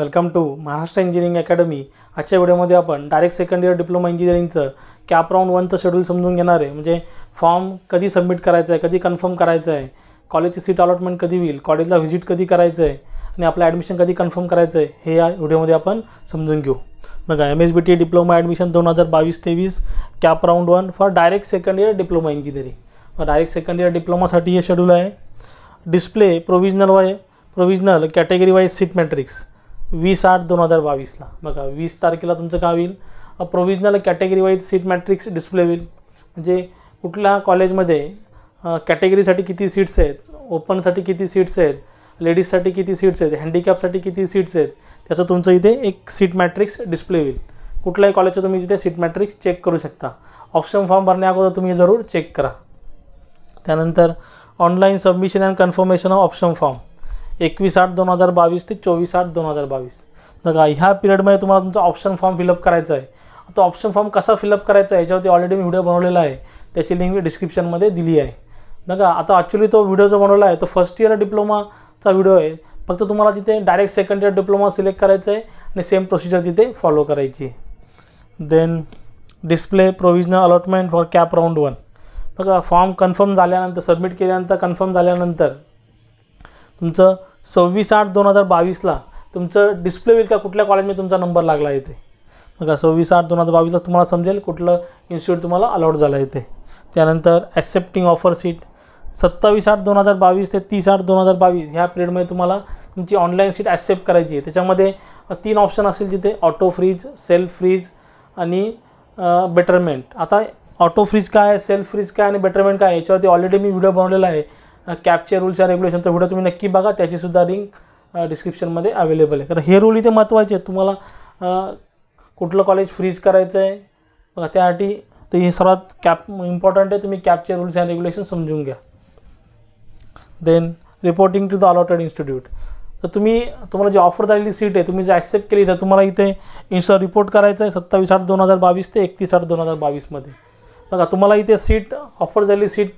welcome to Maharashtra engineering academy आजच्या व्हिडिओमध्ये आपण डायरेक्ट सेकंड इयर डिप्लोमा इंजिनिअरिंगचं कॅप राऊंड वनचं शेड्यूल समजून घेणार आहे म्हणजे फॉर्म कधी सबमिट करायचं आहे कधी कन्फर्म करायचं आहे कॉलेजची सीट अलॉटमेंट कधी होईल कॉलेजला व्हिजिट कधी करायचं आहे आणि आपलं ॲडमिशन कधी कन्फर्म करायचं आहे हे या व्हिडिओमध्ये आपण समजून घेऊ बघा M S B T diploma admission दोन हजार बावीस तेवीस CAP round one for direct second year diploma engineering direct second year डिप्लोमासाठी हे शेड्यूल आहे display provisional why provisional category wise seat matrix वीस आठ दोन हजार बावीसला बघा वीस तारखेला तुमचं काय होईल provisional category wise seat matrix display होईल म्हणजे कुठल्या कॉलेजमध्ये कॅटेगरीसाठी किती सीट्स आहेत ओपनसाठी किती सीट्स आहेत लेडीजसाठी किती सीट्स आहेत हँडिकॅपसाठी किती सीट्स आहेत त्याचं तुमचं इथे एक सीट मॅट्रिक्स डिस्प्ले होईल कुठल्याही कॉलेजचं तुम्ही जिथे सीट मॅट्रिक्स चेक करू शकता ऑप्शन फॉर्म भरण्याअगोदर तुम्ही जरूर चेक करा त्यानंतर online submission and confirmation of option form एकवीस आठ दोन हजार बावीस ते चोवीस आठ दोन हजार बावीस बघा ह्या पिरियडमध्ये तुम्हाला तुमचा ऑप्शन फॉर्म फिलअप करायचा आहे तो ऑप्शन फॉर्म कसा फिलअप करायचा आहे याच्यावरती ऑलरेडी मी व्हिडिओ बनवलेला आहे त्याची लिंक मी डिस्क्रिप्शनमध्ये दिली आहे बघा आता ॲक्च्युली तो व्हिडिओ जो बनवला आहे तो फर्स्ट इयर डिप्लोमाचा व्हिडिओ आहे फक्त तुम्हाला तिथे direct second year diploma select करायचा आहे आणि सेम प्रोसिजर तिथे फॉलो करायची then display provisional allotment for CAP round one बघा फॉर्म कन्फर्म झाल्यानंतर सबमिट केल्यानंतर कन्फर्म झाल्यानंतर तुमचं सव्वीस आठ दोन हजार बावीसला तुमचं डिस्प्ले होईल का कुठल्या कॉलेजमध्ये तुमचा नंबर लागला येते बघा सव्वीस आठ दोन हजार बावीसला तुम्हाला समजेल कुठलं इन्स्टिट्यूट तुम्हाला अलॉट झालं येते त्यानंतर ॲक्सेप्टिंग ऑफर सीट सत्तावीस आठ दोन हजार बावीस ते तीस आठ दोन हजार बावीस ह्या पिरियडमध्ये तुम्हाला तुमची ऑनलाईन सीट ॲक्सेप्ट करायची आहे त्याच्यामध्ये तीन ऑप्शन असेल जिथे ऑटो फ्रीज सेल्फ फ्रीज आणि बेटरमेंट आता ऑटो फ्रीज काय आहे सेल्फ फ्रीज काय आणि बेटरमेंट काय याच्यावरती ऑलरेडी मी व्हिडिओ बनवलेला आहे कॅप्चर रूल्स अँड रेग्युलेशनचा व्हिडिओ तुम्ही नक्की बघा त्याचीसुद्धा लिंक डिस्क्रिप्शनमध्ये अवेलेबल आहे कारण हे रूल इथे महत्त्वाचे आहे तुम्हाला कुठलं कॉलेज फ्रीज करायचं आहे बघा त्यासाठी ते हे सर्वात कॅप इम्पॉर्टंट आहे तुम्ही कॅपचे रूल्स अँड रेग्युलेशन समजून घ्या then reporting to the allotted institute तर तुम्ही तुम्हाला जी ऑफर झालेली सीट आहे तुम्ही जर ॲक्सेप्ट केली तर तुम्हाला इथे इन्स्टा रिपोर्ट करायचं आहे सत्तावीस आठ दोन हजार बावीस ते एकतीस आठ दोन हजार बावीसमध्ये बघा तुम्हाला इथे सीट ऑफर झालेली सीट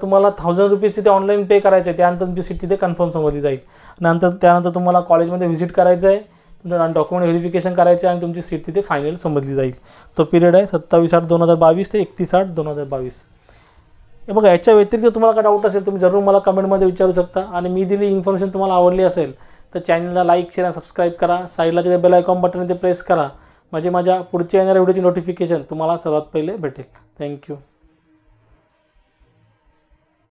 तुम्हाला थाउजंड रुपीज तिथे ऑनलाईन पे करायचे आहे त्यानंतर तुमची सीट तिथे कन्फर्म समजली जाईल नंतर त्यानंतर तुम्हाला कॉलेजमध्ये व्हिजिट करायचं आहे तुमचं डॉक्युमेंट व्हेरिफिकेशन करायचं आहे आणि तुमची सीट तिथे फायनल समजली जाईल तो पिरियड आहे सत्तावीस आठ दोन हजार बावीस ते एकतीस आठ दोन हजार बावीस हे बघा याच्या व्यतिरिक्त तुम्हाला काय डाऊट असेल तुम्ही जरूर मला कमेंटमध्ये विचारू शकता आणि मी दिली इन्फॉर्मेशन तुम्हाला आवडली असेल तर चॅनलला लाईक शेअर सबस्क्राईब करा साईडला तिथे बेल आयकॉन बटन ते प्रेस करा म्हणजे माझ्या पुढच्या येणाऱ्या व्हिडिओची नोटिफिकेशन तुम्हाला सर्वात पहिले भेटेल थँक्यू